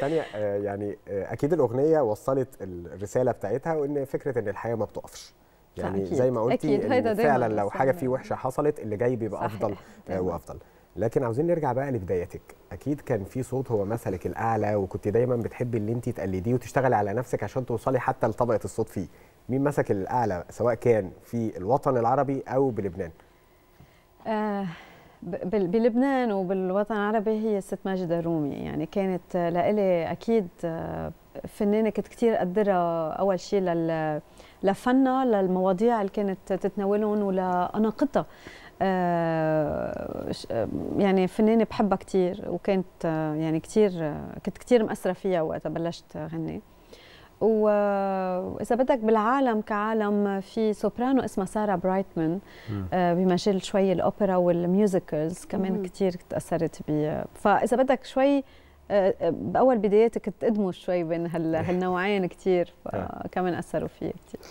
تانية آه، يعني آه، اكيد الاغنيه وصلت الرساله بتاعتها وان فكره ان الحياه ما بتقفش يعني أكيد. زي ما قلتي فعلا لو حاجه فيه يعني. وحشه حصلت اللي جاي بيبقى افضل آه، دايما. وافضل لكن عاوزين نرجع بقى لبدايتك اكيد كان في صوت هو مثلك الاعلى وكنت دايما بتحبي اللي انت تقلديه وتشتغلي على نفسك عشان توصلي حتى لطبقه الصوت فيه مين مسك الاعلى سواء كان في الوطن العربي او بلبنان آه بلبنان وبالوطن العربي هي الست ماجدة رومي يعني كانت آه، لإلي أكيد آه، فنانة كنت كثير أقدرها أول شيء لل لفنها للمواضيع اللي كانت تتناولهم ولأناقتها آه، يعني فنانة بحبها كثير وكانت يعني كثير كنت كثير مأثرة فيها وقتها بلشت غني واذا بدك بالعالم كعالم في سوبرانو اسمها ساره برايتمان آه، بمجال شوي الاوبرا والميوزيكلز كمان كثير تاثرت بي فاذا بدك شوي آه، باول بداياتي كنت ادمج شوي بين إيه. هالنوعين كثير آه. فكمان اثروا فيي كثير